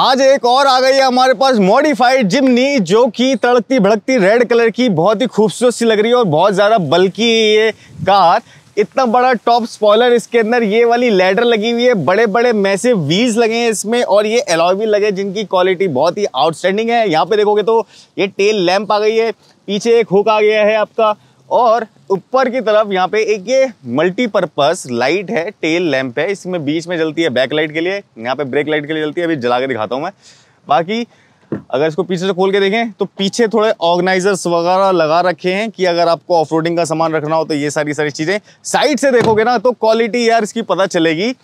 आज एक और आ गई है हमारे पास मॉडिफाइड जिमनी जो कि तड़कती भड़कती रेड कलर की बहुत ही खूबसूरत सी लग रही है और बहुत ज़्यादा बल्कि ये कार इतना बड़ा टॉप स्पॉलर इसके अंदर ये वाली लेडर लगी हुई है बड़े बड़े मैसिव व्हील्स लगे हैं इसमें और ये एलॉय भी लगे जिनकी क्वालिटी बहुत ही आउटस्टैंडिंग है यहाँ पे देखोगे तो ये टेल लैंप आ गई है पीछे एक हुक आ गया है आपका और ऊपर की तरफ यहाँ पे एक ये मल्टीपर्पज लाइट है टेल लैंप है इसमें बीच में जलती है बैक लाइट के लिए यहाँ पे ब्रेक लाइट के लिए जलती है अभी जला के दिखाता हूँ मैं बाकी अगर इसको पीछे से खोल के देखें तो पीछे थोड़े ऑर्गेनाइजर्स वगैरह लगा रखे हैं कि अगर आपको ऑफ का सामान रखना हो तो ये सारी सारी चीज़ें साइड से देखोगे ना तो क्वालिटी यार इसकी पता चलेगी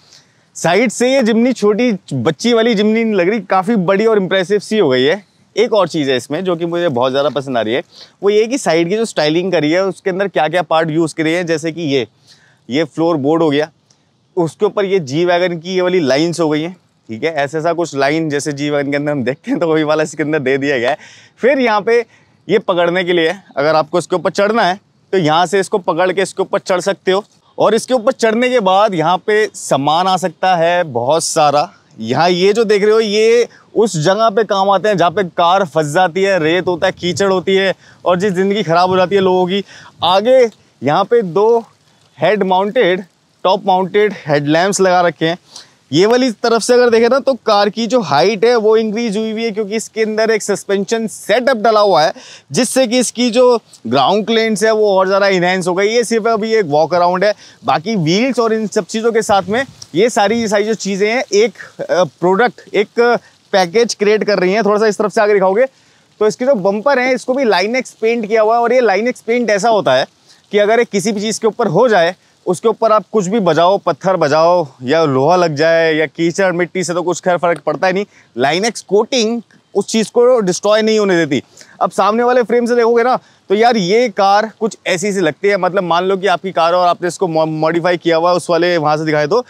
साइड से ये जिमनी छोटी बच्ची वाली जिमनी लग रही काफ़ी बड़ी और इम्प्रेसिव सी हो गई है एक और चीज़ है इसमें जो कि मुझे बहुत ज़्यादा पसंद आ रही है वो ये कि साइड की जो स्टाइलिंग करी है उसके अंदर क्या क्या पार्ट यूज़ करे हैं जैसे कि ये ये फ्लोर बोर्ड हो गया उसके ऊपर ये जी वैगन की ये वाली लाइन्स हो गई हैं ठीक है ऐसा ऐसा कुछ लाइन जैसे जी वैगन के अंदर हम देखते हैं तो वही वाला इसके अंदर दे दिया गया है फिर यहाँ पे ये पकड़ने के लिए अगर आपको इसके ऊपर चढ़ना है तो यहाँ से इसको पकड़ के इसके ऊपर चढ़ सकते हो और इसके ऊपर चढ़ने के बाद यहाँ पे सामान आ सकता है बहुत सारा यहाँ ये जो देख रहे हो ये उस जगह पे काम आते हैं जहाँ पे कार फंस जाती है रेत होता है कीचड़ होती है और जिस ज़िंदगी ख़राब हो जाती है लोगों की आगे यहाँ पे दो head mounted top mounted headlamps लगा रखे हैं ये वाली तरफ से अगर देखें ना तो कार की जो हाइट है वो इंक्रीज हुई हुई है क्योंकि इसके अंदर एक सस्पेंशन सेटअप डला हुआ है जिससे कि इसकी जो ग्राउंड क्लेंट्स है वो और ज़्यादा इन्हेंस हो गई ये सिर्फ अभी एक वॉक अराउंड है बाकी व्हील्स और इन सब चीज़ों के साथ में ये सारी सारी जो चीज़ें हैं एक प्रोडक्ट एक पैकेज क्रिएट कर रही है थोड़ा सा इस तरफ से आगे दिखाओगे तो इसके जो बम्पर हैं इसको भी लाइनेक्स पेंट किया हुआ है और ये एक्स पेंट ऐसा होता है कि अगर ये किसी भी चीज़ के ऊपर हो जाए उसके ऊपर आप कुछ भी बजाओ पत्थर बजाओ या लोहा लग जाए या कीचड़ मिट्टी से तो कुछ खैर फर्क पड़ता ही नहीं एक्स कोटिंग उस चीज़ को डिस्ट्रॉय नहीं होने देती अब सामने वाले फ्रेम से देखोगे ना तो यार ये कार कुछ ऐसी सी लगती है मतलब मान लो कि आपकी कार और आपने इसको मॉडिफाई किया हुआ है उस वाले वहाँ से दिखाए तो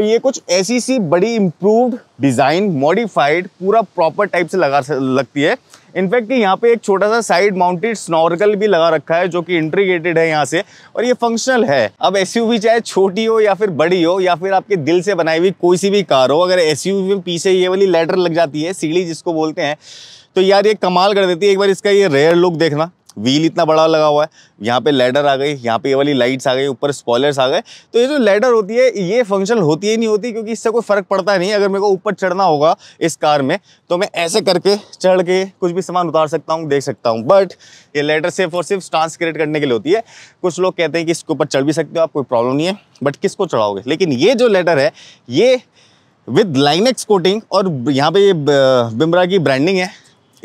तो ये कुछ ऐसी सी बड़ी इम्प्रूव्ड डिज़ाइन मॉडिफाइड पूरा प्रॉपर टाइप से लगा लगती है इनफैक्ट यहाँ पे एक छोटा सा साइड माउंटेड स्नॉर्कल भी लगा रखा है जो कि इंट्रीगेटेड है यहाँ से और ये फंक्शनल है अब एस चाहे छोटी हो या फिर बड़ी हो या फिर आपके दिल से बनाई हुई कोई सी भी कार हो अगर एस में पीछे ये वाली लेटर लग जाती है सीढ़ी जिसको बोलते हैं तो यार ये कमाल कर देती है एक बार इसका ये रेयर लुक देखना व्हील इतना बड़ा लगा हुआ है यहाँ पे लेडर आ गई यहाँ पे ये वाली लाइट्स आ गई ऊपर स्पॉयलर्स आ गए तो ये जो लेडर होती है ये फंक्शन होती ही नहीं होती क्योंकि इससे कोई फ़र्क पड़ता नहीं अगर मेरे को ऊपर चढ़ना होगा इस कार में तो मैं ऐसे करके चढ़ के कुछ भी सामान उतार सकता हूँ देख सकता हूँ बट ये लेडर सिर्फ और सिर्फ स्टांस क्रिएट करने के लिए होती है कुछ लोग कहते हैं कि इसके ऊपर चढ़ भी सकते हो आप कोई प्रॉब्लम नहीं है बट किसको चढ़ाओगे लेकिन ये जो लेडर है ये विद लाइनेक्स कोटिंग और यहाँ पे ये बिमरा की ब्रांडिंग है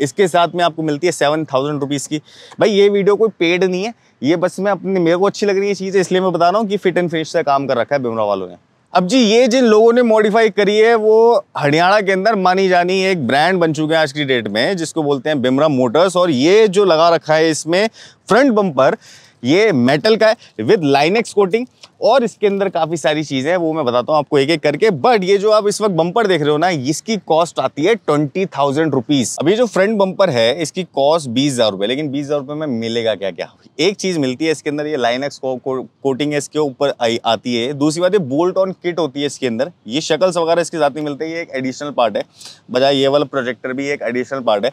इसके साथ में आपको मिलती है सेवन थाउजेंड रुपीज़ की भाई ये वीडियो कोई पेड नहीं है ये बस मैं अपने मेरे को अच्छी लग रही है चीज़ इसलिए मैं बता रहा हूँ कि फिट एंड फिनिश से काम कर रखा है बिमरा वालों ने अब जी ये जिन लोगों ने मॉडिफाई करी है वो हरियाणा के अंदर मानी जानी एक ब्रांड बन चुके हैं आज की डेट में जिसको बोलते हैं बिमरा मोटर्स और ये जो लगा रखा है इसमें फ्रंट बम्पर ये मेटल का है विद लाइनेक्स कोटिंग और इसके अंदर काफ़ी सारी चीज़ें हैं वो मैं बताता हूँ आपको एक एक करके बट ये जो आप इस वक्त बम्पर देख रहे हो ना इसकी कॉस्ट आती है ट्वेंटी थाउजेंड रुपीज़ अभी जो फ्रंट बम्पर है इसकी कॉस्ट बीस हज़ार रुपये लेकिन बीस हज़ार रुपये में मिलेगा क्या क्या एक चीज़ मिलती है इसके अंदर ये लाइनेक्स को, को, कोटिंग है इसके ऊपर आती है दूसरी बात ये बोल्ट ऑन किट होती है इसके अंदर ये शक्ल्स वगैरह इसके साथ नहीं मिलते ये एक एडिशनल पार्ट है बजाय ये वाला प्रोजेक्टर भी एक एडिशनल पार्ट है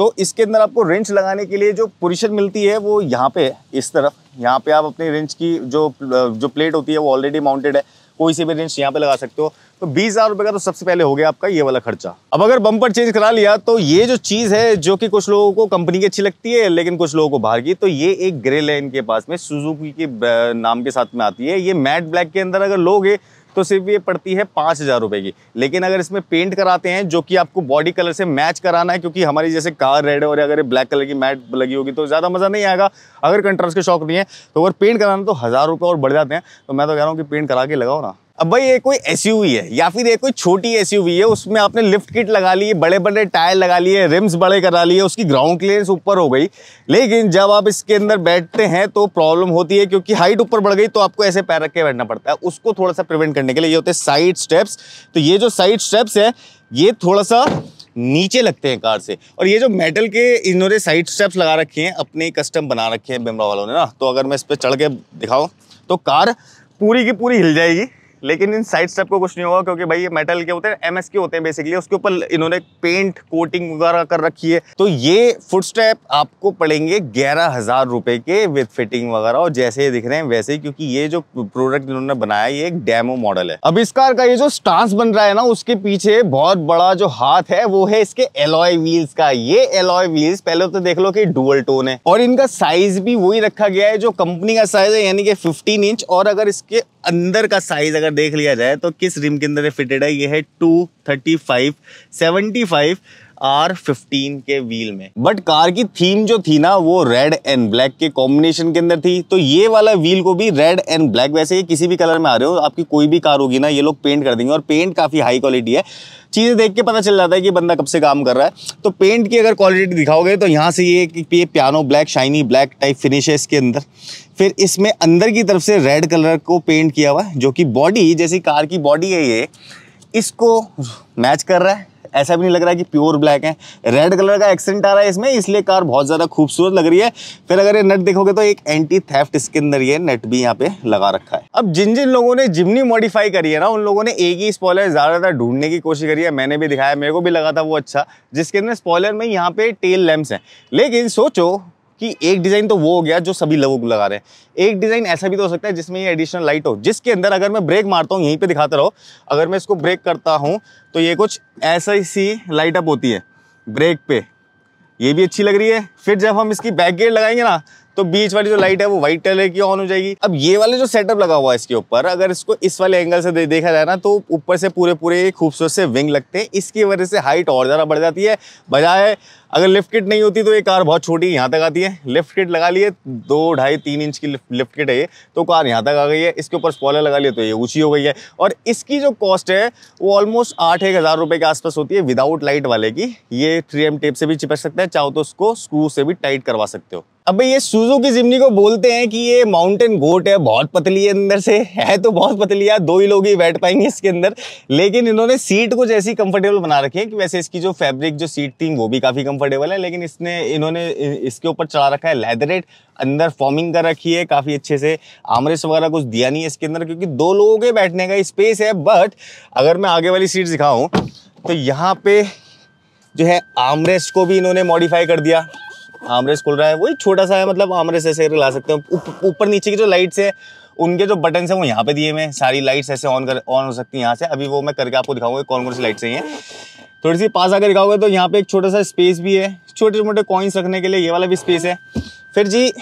तो इसके अंदर आपको रेंच लगाने के लिए जो पोजिशन मिलती है वो यहाँ पे इस तरफ यहाँ पे आप अपनी रेंच की जो जो प्लेट होती है वो ऑलरेडी माउंटेड है कोई से भी रेंच यहाँ पे लगा सकते हो तो बीस हज़ार रुपये का तो सबसे पहले हो गया आपका ये वाला खर्चा अब अगर बम्पर चेंज करा लिया तो ये जो चीज़ है जो कि कुछ लोगों को कंपनी की अच्छी लगती है लेकिन कुछ लोगों को बाहर की तो ये एक ग्रिल है इनके पास में सुजुकी के नाम के साथ में आती है ये मैट ब्लैक के अंदर अगर लोगे तो सिर्फ ये पड़ती है पाँच हज़ार रुपये की लेकिन अगर इसमें पेंट कराते हैं जो कि आपको बॉडी कलर से मैच कराना है क्योंकि हमारी जैसे कार रेड है और अगर ब्लैक कलर की मैट लगी होगी तो ज़्यादा मज़ा नहीं आएगा अगर कंट्रास्ट के शौक नहीं है तो अगर पेंट कराना तो हज़ार रुपये और बढ़ जाते हैं तो मैं तो कह रहा हूँ कि पेंट करा के लगाओ ना अब भाई ये कोई एस है या फिर ये कोई छोटी एस है उसमें आपने लिफ्ट किट लगा ली है बड़े बड़े टायर लगा लिए रिम्स बड़े करा लिए उसकी ग्राउंड क्लियरेंस ऊपर हो गई लेकिन जब आप इसके अंदर बैठते हैं तो प्रॉब्लम होती है क्योंकि हाइट ऊपर बढ़ गई तो आपको ऐसे पैर रख के बैठना पड़ता है उसको थोड़ा सा प्रिवेंट करने के लिए ये होते हैं साइड स्टेप्स तो ये जो साइड स्टेप्स है ये थोड़ा सा नीचे लगते हैं कार से और ये जो मेटल के इन्होंने साइड स्टेप्स लगा रखे हैं अपने कस्टम बना रखे हैं बिमरा वालों ने ना तो अगर मैं इस पर चढ़ के दिखाऊँ तो कार पूरी की पूरी हिल जाएगी लेकिन इन साइड स्टेप को कुछ नहीं होगा क्योंकि भाई ये मेटल के होते हैं एमएस के होते हैं बेसिकली उसके ऊपर इन्होंने पेंट कोटिंग वगैरह कर रखी है तो ये फुट स्टेप आपको पड़ेंगे ग्यारह हजार रुपए के विद फिटिंग वगैरह और जैसे ये दिख रहे हैं वैसे ही क्योंकि ये जो प्रोडक्ट इन्होंने बनाया ये एक डेमो मॉडल है अब इस कार का ये जो स्टांस बन रहा है ना उसके पीछे बहुत बड़ा जो हाथ है वो है इसके एलॉय व्हील्स का ये एलॉय व्हील्स पहले तो देख लो कि डुअल टोन है और इनका साइज भी वही रखा गया है जो कंपनी का साइज है यानी कि फिफ्टीन इंच और अगर इसके अंदर का साइज अगर अगर देख लिया जाए तो किस रिम के अंदर फिटेड है ये है two thirty five seventy five R fifteen के व्हील में बट कार की थीम जो थी ना वो रेड एंड ब्लैक के कॉम्बिनेशन के अंदर थी तो ये वाला व्हील को भी रेड एंड ब्लैक वैसे ये किसी भी कलर में आ रहे हो आपकी कोई भी कार होगी ना ये लोग पेंट कर देंगे और पेंट काफी हाई क्वालिटी है चीज़ें देख के पता चल जाता है कि बंदा कब से काम कर रहा है तो पेंट की अगर क्वालिटी दिखाओगे तो यहाँ से ये ये piano black shiny black type finish है इसके अंदर फिर इसमें अंदर की तरफ से रेड कलर को पेंट किया हुआ है जो कि बॉडी जैसी कार की बॉडी है ये इसको मैच कर रहा है ऐसा भी नहीं लग रहा है कि प्योर ब्लैक है रेड कलर का एक्सेंट आ रहा है इसमें इसलिए कार बहुत ज़्यादा खूबसूरत लग रही है फिर अगर ये नट देखोगे तो एक एंटी थेफ्ट इसके अंदर ये नट भी यहाँ पे लगा रखा है अब जिन जिन लोगों ने जिमनी मॉडिफाई करी है ना उन लोगों ने एक ही स्पॉलर ज़्यादातर ढूंढने की कोशिश करी है मैंने भी दिखाया मेरे को भी लगा था वो अच्छा जिसके अंदर स्पॉलर में यहाँ पे टेल लैम्प्स है लेकिन सोचो कि एक डिज़ाइन तो वो हो गया जो सभी लोग लगा रहे हैं एक डिज़ाइन ऐसा भी तो हो सकता है जिसमें ये एडिशनल लाइट हो जिसके अंदर अगर मैं ब्रेक मारता हूँ यहीं पर दिखाता रहो अगर मैं इसको ब्रेक करता हूँ तो ये कुछ ऐसा ही सी लाइट अप होती है ब्रेक पे ये भी अच्छी लग रही है फिर जब हम इसकी बैक गेयर लगाएंगे ना तो बीच वाली जो लाइट है वो व्हाइट कलर की ऑन हो जाएगी अब ये वाले जो सेटअप लगा हुआ है इसके ऊपर अगर इसको इस वाले एंगल से दे, देखा जाए ना तो ऊपर से पूरे पूरे खूबसूरत से विंग लगते हैं इसकी वजह से हाइट और ज़्यादा बढ़ जाती है बजाय अगर लिफ्ट किट नहीं होती तो ये कार बहुत छोटी यहाँ तक आती है लिफ्ट किट लगा लिए दो ढाई तीन इंच की लिफ्ट किट है ये तो कार यहाँ तक आ गई है इसके ऊपर स्पॉलर लगा लिए तो ये ऊँची हो गई है और इसकी जो कॉस्ट है वो ऑलमोस्ट आठ एक हज़ार रुपये के आसपास होती है विदाउट लाइट वाले की ये थ्री एम टेप से भी चिपक सकता है चाहो तो उसको स्क्रू से भी टाइट करवा सकते हो अब ये सुजु की जिमनी को बोलते हैं कि ये माउंटेन गोट है बहुत पतली है अंदर से है तो बहुत पतली है दो ही लोग ही बैठ पाएंगे इसके अंदर लेकिन इन्होंने सीट कुछ ऐसी कंफर्टेबल बना रखी है कि वैसे इसकी जो फैब्रिक जो सीट थी वो भी काफ़ी कंफर्टेबल है लेकिन इसने इन्होंने इसके ऊपर चढ़ा रखा है लेदरेट अंदर फॉर्मिंग कर रखी है काफ़ी अच्छे से आमरेस वगैरह कुछ दिया नहीं है इसके अंदर क्योंकि दो लोगों के बैठने का स्पेस है बट अगर मैं आगे वाली सीट दिखाऊँ तो यहाँ पे जो है आमरेस को भी इन्होंने मॉडिफाई कर दिया आमरेस खुल रहा है वही छोटा सा है मतलब आमरेस ऐसे ला सकते हो ऊपर नीचे की जो लाइट्स है उनके जो बटन है वो यहाँ पे दिए हुए सारी लाइट्स ऐसे ऑन कर ऑन हो सकती है यहाँ से अभी वो मैं करके आपको दिखाऊंगा कौन कौन सी लाइट्स हैं थोड़ी सी पास आकर दिखाओगे तो यहाँ पे एक छोटा सा स्पेस भी है छोटे मोटे कॉइन्स रखने के लिए ये वाला भी स्पेस है फिर जी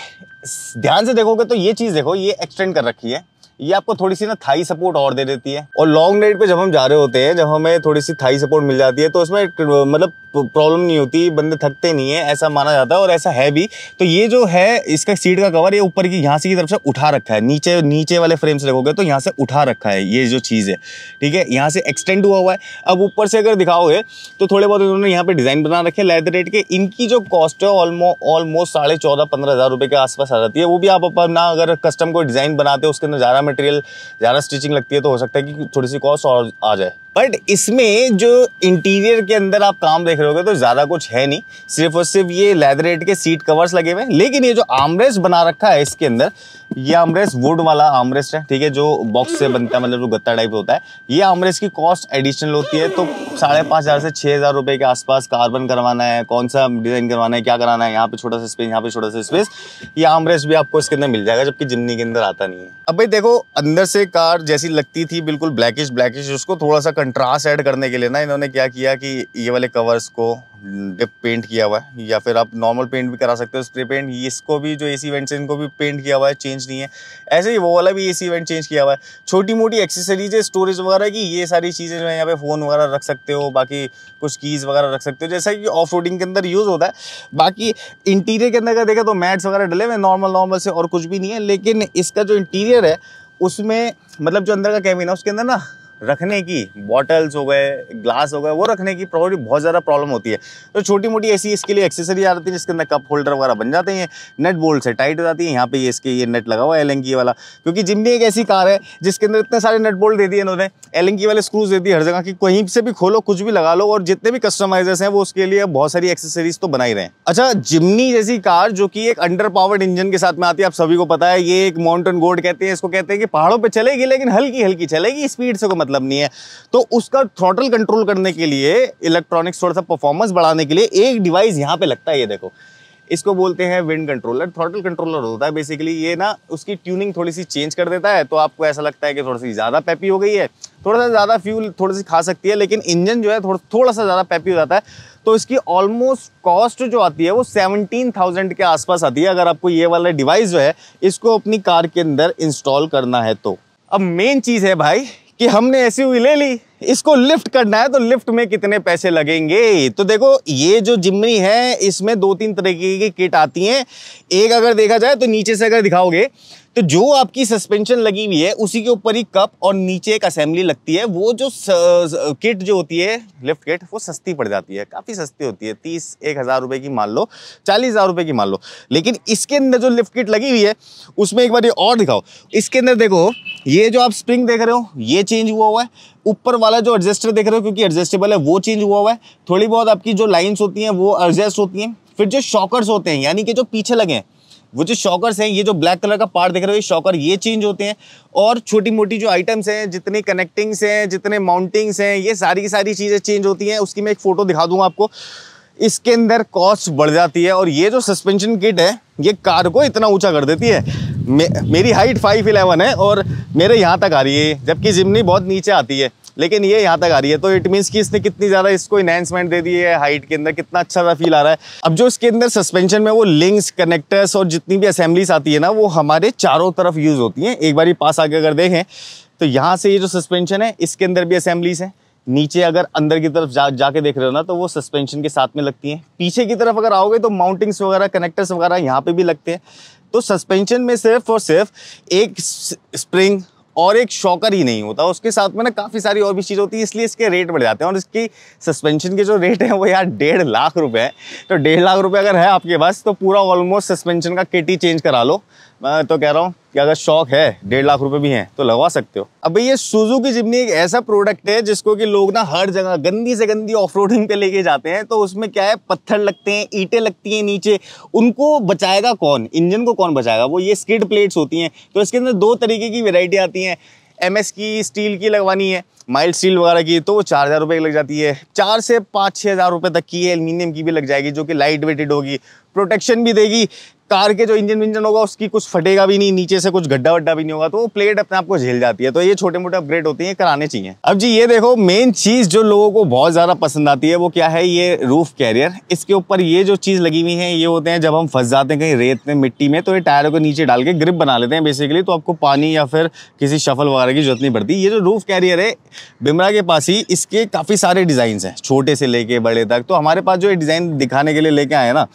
ध्यान से देखोगे तो ये चीज़ देखो ये एक्सटेंड कर रखी है ये आपको थोड़ी सी ना थाई सपोर्ट और दे देती है और लॉन्ग राइड पे जब हम जा रहे होते हैं जब हमें थोड़ी सी थाई सपोर्ट मिल जाती है तो उसमें मतलब प्रॉब्लम तो नहीं होती बंदे थकते नहीं है ऐसा माना जाता है और ऐसा है भी तो ये जो है इसका सीट का कवर ये ऊपर की यहाँ से की तरफ से उठा रखा है नीचे नीचे वाले फ्रेम से रखोगे तो यहाँ से उठा रखा है ये जो चीज़ है ठीक है यहाँ से एक्सटेंड हुआ हुआ है अब ऊपर से अगर दिखाओगे तो थोड़े बहुत इन्होंने यहाँ पर डिज़ाइन बना रखे लेदर रेट के इनकी जो कॉस्ट है ऑलमो ऑलमोस्ट साढ़े चौदह पंद्रह हज़ार रुपये के आसपास आ जाती है वो भी आप अपना अगर कस्टम को डिज़ाइन बनाते हो उसके अंदर ज़्यादा मटेरियल ज़्यादा स्टिचिंग लगती है तो हो सकता है कि थोड़ी सी कॉस्ट और आ जाए बट इसमें जो इंटीरियर के अंदर आप काम देख रहे हो तो ज़्यादा कुछ है नहीं सिर्फ और सिर्फ ये लेदरेट के सीट कवर्स लगे हुए हैं लेकिन ये जो आमरेस बना रखा है इसके अंदर ये आमरेस वुड वाला आमरेस्ट है ठीक है जो बॉक्स से बनता है मतलब जो गत्ता टाइप होता है ये आमरेस की कॉस्ट एडिशनल होती है तो साढ़े पाँच हज़ार से छः हज़ार रुपये के आसपास कार्बन करवाना है कौन सा डिज़ाइन करवाना है क्या कराना है यहाँ पे छोटा सा स्पेस यहाँ पे छोटा सा स्पेस ये आमरेस भी आपको इसके अंदर मिल जाएगा जबकि जिमनी के अंदर आता नहीं है अब भाई देखो अंदर से कार जैसी लगती थी बिल्कुल ब्लैकिश ब्लैकिश उसको थोड़ा सा कंट्रास्ट ऐड करने के लिए ना इन्होंने क्या किया कि ये वाले कवर्स को डिप पेंट किया हुआ है या फिर आप नॉर्मल पेंट भी करा सकते हो स्प्रे पेंट इसको भी जो एसी वेंट्स से इनको भी पेंट किया हुआ है चेंज नहीं है ऐसे ही वो वाला भी एसी वेंट चेंज किया हुआ है छोटी मोटी एक्सेसरीज है स्टोरेज वगैरह की ये सारी चीज़ें जो है यहाँ पे फ़ोन वगैरह रख सकते हो बाकी कुछ कीज़ वगैरह रख सकते हो जैसा कि ऑफ रोडिंग के अंदर यूज़ होता है बाकी इंटीरियर के अंदर अगर देखा तो मैट्स वगैरह डले हुए नॉर्मल नॉर्मल से और कुछ भी नहीं है लेकिन इसका जो इंटीरियर है उसमें मतलब जो अंदर का कैबिन है उसके अंदर ना रखने की बॉटल्स हो गए ग्लास हो गए वो रखने की प्रॉब्लम बहुत ज़्यादा प्रॉब्लम होती है तो छोटी मोटी ऐसी इसके लिए एक्सेसरी आ जाती है जिसके अंदर कप होल्डर वगैरह बन जाते हैं नेट बोल्ट से टाइट हो जाती है यहाँ पे ये इसके ये नेट लगा हुआ है एलंकी वाला क्योंकि जिमनी एक ऐसी कार है जिसके अंदर इतने सारे नेट बोल्ट दे दिए इन्होंने एलंकी वाले स्क्रूज दे दिए हर जगह की कहीं से भी खोलो कुछ भी लगा लो और जितने भी कस्टमाइजर्स हैं वो उसके लिए बहुत सारी एक्सेसरीज तो बनाई रहे हैं अच्छा जिमनी जैसी कार जो कि एक अंडर पावर्ड इंजन के साथ में आती है आप सभी को पता है ये एक माउंटेन गोड कहते हैं इसको कहते हैं कि पहाड़ों पर चलेगी लेकिन हल्की हल्की चलेगी स्पीड से को मतलब मतलब नहीं है तो उसका थ्रॉटल कंट्रोल करने के लिए इलेक्ट्रॉनिक्स थोड़ा सा परफॉर्मेंस बढ़ाने के लिए एक डिवाइस यहाँ पे लगता है ये देखो इसको बोलते हैं विंड कंट्रोलर थ्रॉटल कंट्रोलर होता है बेसिकली ये ना उसकी ट्यूनिंग थोड़ी सी चेंज कर देता है तो आपको ऐसा लगता है कि थोड़ी सी ज़्यादा पैपी हो गई है थोड़ा सा ज़्यादा फ्यूल थोड़ी सी खा सकती है लेकिन इंजन जो है थोड़ा थोड़ा सा ज़्यादा पैपी हो जाता है तो इसकी ऑलमोस्ट कॉस्ट जो आती है वो सेवनटीन थाउजेंड के आसपास आती है अगर आपको ये वाला डिवाइस जो है इसको अपनी कार के अंदर इंस्टॉल करना है तो अब मेन चीज़ है भाई कि हमने हुई ले ली इसको लिफ्ट करना है तो लिफ्ट में कितने पैसे लगेंगे तो देखो ये जो जिमनी है इसमें दो तीन तरीके की किट आती हैं एक अगर देखा जाए तो नीचे से अगर दिखाओगे तो जो आपकी सस्पेंशन लगी हुई है उसी के ऊपर ही कप और नीचे एक असेंबली लगती है वो जो स, स, किट जो होती है लिफ्ट किट वो सस्ती पड़ जाती है काफ़ी सस्ती होती है तीस एक हज़ार रुपये की मान लो चालीस हज़ार रुपये की मान लो लेकिन इसके अंदर जो लिफ्ट किट लगी हुई है उसमें एक बार ये और दिखाओ इसके अंदर देखो ये जो आप स्प्रिंग देख रहे हो ये चेंज हुआ हुआ है ऊपर वाला जो एडजस्टर देख रहे हो क्योंकि एडजस्टेबल है वो चेंज हुआ हुआ है थोड़ी बहुत आपकी जो लाइन्स होती हैं वो एडजस्ट होती हैं फिर जो शॉकर्स होते हैं यानी कि जो पीछे लगे हैं वो जो शॉकर्स हैं ये जो ब्लैक कलर का पार्ट देख रहे हो ये शॉकर ये चेंज होते हैं और छोटी मोटी जो आइटम्स हैं जितने कनेक्टिंग्स हैं जितने माउंटिंग्स हैं ये सारी की सारी चीज़ें चेंज होती हैं उसकी मैं एक फ़ोटो दिखा दूंगा आपको इसके अंदर कॉस्ट बढ़ जाती है और ये जो सस्पेंशन किट है ये कार को इतना ऊँचा कर देती है मे, मेरी हाइट फाइव इलेवन है और मेरे यहाँ तक आ रही है जबकि जिमनी बहुत नीचे आती है लेकिन ये यहाँ तक आ रही है तो इट मीन्स कि इसने कितनी ज़्यादा इसको इनहेंसमेंट दे दी है हाइट के अंदर कितना अच्छा सा फील आ रहा है अब जो इसके अंदर सस्पेंशन में वो लिंक्स कनेक्टर्स और जितनी भी असेंबलीस आती है ना वो हमारे चारों तरफ यूज़ होती हैं एक बार पास आके अगर देखें तो यहाँ से ये जो सस्पेंशन है इसके अंदर भी असेंबलीस हैं नीचे अगर अंदर की तरफ जा जाके देख रहे हो ना तो वो सस्पेंशन के साथ में लगती हैं पीछे की तरफ अगर आओगे तो माउंटिंग्स वगैरह कनेक्टर्स वगैरह यहाँ पे भी लगते हैं तो सस्पेंशन में सिर्फ और सिर्फ एक स्प्रिंग और एक शॉकर ही नहीं होता उसके साथ में ना काफ़ी सारी और भी चीज़ होती है इसलिए इसके रेट बढ़ जाते हैं और इसकी सस्पेंशन के जो रेट हैं वो यार डेढ़ लाख रुपये है तो डेढ़ लाख रुपये अगर है आपके पास तो पूरा ऑलमोस्ट सस्पेंशन का के चेंज करा लो मैं तो कह रहा हूँ कि अगर शौक है डेढ़ लाख रुपए भी हैं तो लगवा सकते हो अब ये सुजू की जिमनी एक ऐसा प्रोडक्ट है जिसको कि लोग ना हर जगह गंदी से गंदी ऑफ पे लेके जाते हैं तो उसमें क्या है पत्थर लगते हैं ईटें लगती हैं नीचे उनको बचाएगा कौन इंजन को कौन बचाएगा वो ये स्किड प्लेट्स होती हैं तो इसके अंदर दो तरीके की वेराइटी आती हैं एम की स्टील की लगवानी है माइल्ड स्टील वगैरह की तो वो चार हज़ार रुपये की लग जाती है चार से पाँच छः हज़ार रुपये तक की एलमिनियम की भी लग जाएगी जो कि लाइट वेटेड होगी प्रोटेक्शन भी देगी कार के जो इंजन विंजन होगा उसकी कुछ फटेगा भी नहीं नीचे से कुछ गड्ढा वड्ढा भी नहीं होगा तो वो प्लेट अपने आपको झेल जाती है तो ये छोटे मोटे अपग्रेड होती है कराने चाहिए अब जी ये देखो मेन चीज जो लोगों को बहुत ज्यादा पसंद आती है वो क्या है ये रूफ कैरियर इसके ऊपर ये जो चीज लगी हुई है ये होते हैं जब हम फंस जाते हैं कहीं रेत में मिट्टी में तो ये टायरों को नीचे डाल के ग्रिप बना लेते हैं बेसिकली तो आपको पानी या फिर किसी शफल वगैरह की जरूरत नहीं पड़ती ये जो रूफ कैरियर है बिमरा के पास ही इसके काफी सारे डिजाइन है छोटे से लेके बड़े तक तो हमारे पास जो ये डिजाइन दिखाने के लिए लेके आए ना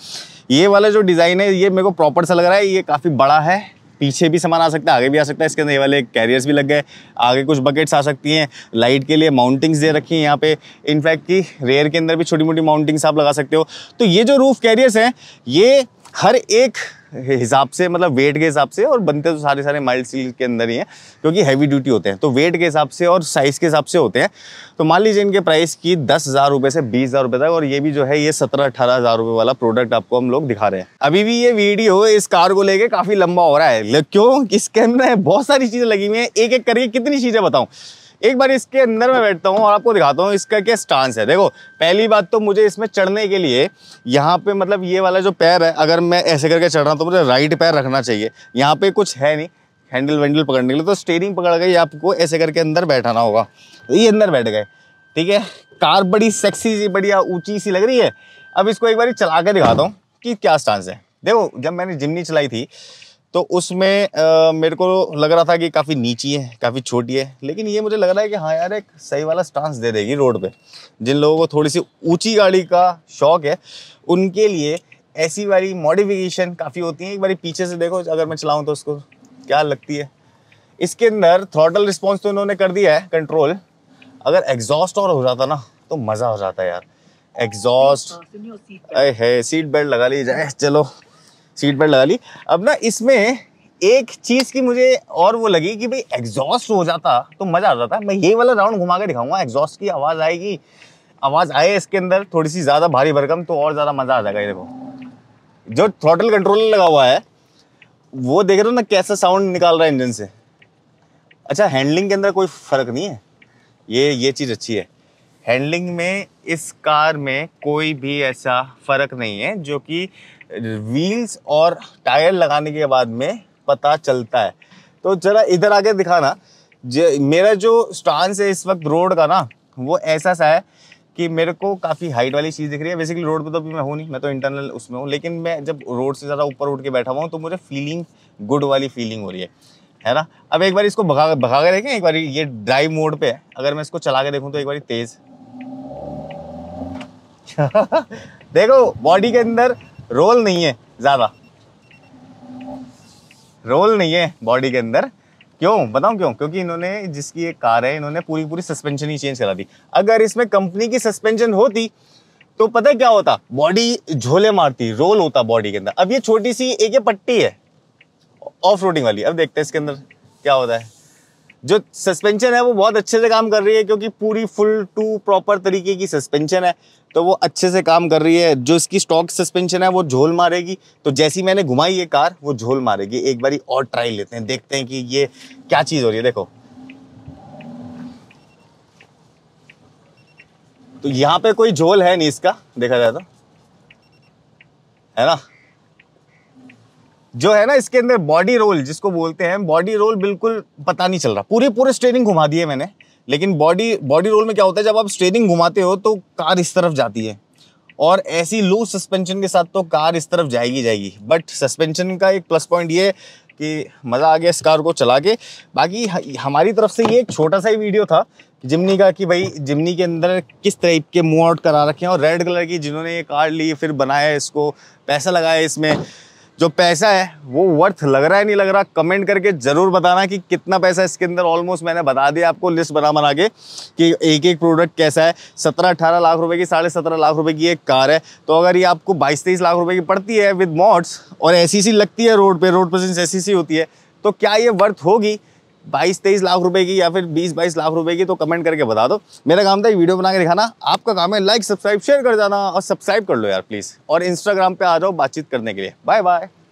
ये वाला जो डिज़ाइन है ये मेरे को प्रॉपर सा लग रहा है ये काफ़ी बड़ा है पीछे भी सामान आ सकता है आगे भी आ सकता है इसके अंदर ये वाले कैरियर्स भी लग गए आगे कुछ बकेट्स आ सकती हैं लाइट के लिए माउंटिंग्स दे रखी हैं यहाँ पे इनफैक्ट की रेयर के अंदर भी छोटी मोटी माउंटिंग्स आप लगा सकते हो तो ये जो रूफ कैरियर्स हैं ये हर एक हिसाब से मतलब वेट के हिसाब से और बनते तो सारे सारे माइल्ड स्टील के अंदर ही हैं क्योंकि हैवी ड्यूटी होते हैं तो वेट के हिसाब से और साइज़ के हिसाब से होते हैं तो मान लीजिए इनके प्राइस की दस हज़ार रुपये से बीस हज़ार रुपये तक और ये भी जो है ये सत्रह अठारह हज़ार रुपये वाला प्रोडक्ट आपको हम लोग दिखा रहे हैं अभी भी ये वीडियो इस कार को लेकर काफ़ी लंबा हो रहा है क्यों इसके अंदर बहुत सारी चीज़ें लगी हुई हैं एक एक करके कितनी चीज़ें बताऊँ एक बार इसके अंदर मैं बैठता हूँ और आपको दिखाता हूँ इसका क्या स्टांस है देखो पहली बात तो मुझे इसमें चढ़ने के लिए यहाँ पे मतलब ये वाला जो पैर है अगर मैं ऐसे करके चढ़ रहा हूँ तो मुझे राइट पैर रखना चाहिए यहाँ पे कुछ है नहीं हैंडल वैंडल पकड़ने के लिए तो स्टेयरिंग पकड़ गई आपको ऐसे करके अंदर बैठाना होगा तो ये अंदर बैठ गए ठीक है कार बड़ी सेक्सी सी बढ़िया ऊँची सी लग रही है अब इसको एक बार चला के दिखाता हूँ कि क्या स्टांस है देखो जब मैंने जिमनी चलाई थी तो उसमें आ, मेरे को लग रहा था कि काफ़ी नीची है काफ़ी छोटी है लेकिन ये मुझे लग रहा है कि हाँ यार एक सही वाला स्टांस दे देगी रोड पे जिन लोगों को थोड़ी सी ऊंची गाड़ी का शौक है उनके लिए ऐसी वाली मॉडिफिकेशन काफ़ी होती है एक बार पीछे से देखो अगर मैं चलाऊँ तो उसको क्या लगती है इसके अंदर थ्रॉटल रिस्पॉन्स तो इन्होंने कर दिया है कंट्रोल अगर एग्जॉस्ट और हो जाता ना तो मज़ा हो जाता है यार एग्जॉस्ट अरे है सीट बेल्ट लगा ली जाए चलो सीट बेल्ट लगा ली अब ना इसमें एक चीज़ की मुझे और वो लगी कि भाई एग्जॉस्ट हो जाता तो मज़ा आ जाता मैं ये वाला राउंड घुमा के दिखाऊंगा एग्जॉस्ट की आवाज़ आएगी आवाज़ आए इसके अंदर थोड़ी सी ज़्यादा भारी भरकम तो और ज़्यादा मज़ा आ जाएगा ये देखो जो थ्रोटल कंट्रोलर लगा हुआ है वो देख रहे हो ना कैसा साउंड निकाल रहा है इंजन से अच्छा हैंडलिंग के अंदर कोई फ़र्क नहीं है ये ये चीज़ अच्छी है हैंडलिंग में इस कार में कोई भी ऐसा फ़र्क नहीं है जो कि व्हील्स और टायर लगाने के बाद में पता चलता है तो जरा इधर आके दिखाना मेरा जो स्टांस है इस वक्त रोड का ना वो ऐसा सा है कि मेरे को काफ़ी हाइट वाली चीज़ दिख रही है बेसिकली रोड पे तो अभी मैं हूँ नहीं मैं तो इंटरनल उसमें हूँ लेकिन मैं जब रोड से ज़्यादा ऊपर उठ के बैठा हुआ हूँ तो मुझे फीलिंग गुड वाली फीलिंग हो रही है है ना अब एक बार इसको भगा भगा के देखें एक बार ये ड्राइव मोड पे है अगर मैं इसको चला के देखूँ तो एक बार तेज़ देखो बॉडी के अंदर रोल नहीं है ज़्यादा रोल नहीं है बॉडी के अंदर क्यों बताऊं क्यों क्योंकि इन्होंने जिसकी एक कार है इन्होंने पूरी पूरी सस्पेंशन ही चेंज करा दी अगर इसमें कंपनी की सस्पेंशन होती तो पता क्या होता बॉडी झोले मारती रोल होता बॉडी के अंदर अब ये छोटी सी एक ये पट्टी है ऑफ रोडिंग वाली अब देखते हैं इसके अंदर क्या होता है जो सस्पेंशन है वो बहुत अच्छे से काम कर रही है क्योंकि पूरी फुल टू प्रॉपर तरीके की सस्पेंशन है तो वो अच्छे से काम कर रही है जो इसकी स्टॉक सस्पेंशन है वो झोल मारेगी तो जैसी मैंने घुमाई ये कार वो झोल मारेगी एक बारी और ट्राई लेते हैं देखते हैं कि ये क्या चीज़ हो रही है देखो तो यहाँ पे कोई झोल है नहीं इसका देखा जाए तो है ना जो है ना इसके अंदर बॉडी रोल जिसको बोलते हैं बॉडी रोल बिल्कुल पता नहीं चल रहा पूरी पूरी स्टेरिंग घुमा दी है मैंने लेकिन बॉडी बॉडी रोल में क्या होता है जब आप स्टेरिंग घुमाते हो तो कार इस तरफ जाती है और ऐसी लूज सस्पेंशन के साथ तो कार इस तरफ जाएगी जाएगी बट सस्पेंशन का एक प्लस पॉइंट ये है कि मज़ा आ गया इस कार को चला के बाकी हमारी तरफ से ये एक छोटा सा ही वीडियो था जिमनी का कि भाई जिमनी के अंदर किस टाइप के मूव आउट करा रखे हैं और रेड कलर की जिन्होंने ये कार ली फिर बनाया इसको पैसा लगाया इसमें जो पैसा है वो वर्थ लग रहा है नहीं लग रहा कमेंट करके ज़रूर बताना कि कितना पैसा इसके अंदर ऑलमोस्ट मैंने बता दिया आपको लिस्ट बना बना के कि एक एक प्रोडक्ट कैसा है सत्रह अठारह लाख रुपए की साढ़े सत्रह लाख रुपए की एक कार है तो अगर ये आपको बाईस तेईस लाख रुपए की पड़ती है विद मॉड्स और सी e लगती है रोड पर रोड परसेंस सी e होती है तो क्या ये वर्थ होगी बाईस तेईस लाख रुपए की या फिर बीस बाईस लाख रुपए की तो कमेंट करके बता दो मेरा काम था ये वीडियो बना के दिखाना आपका काम है लाइक सब्सक्राइब शेयर कर जाना और सब्सक्राइब कर लो यार प्लीज़ और इंस्टाग्राम पे आ जाओ बातचीत करने के लिए बाय बाय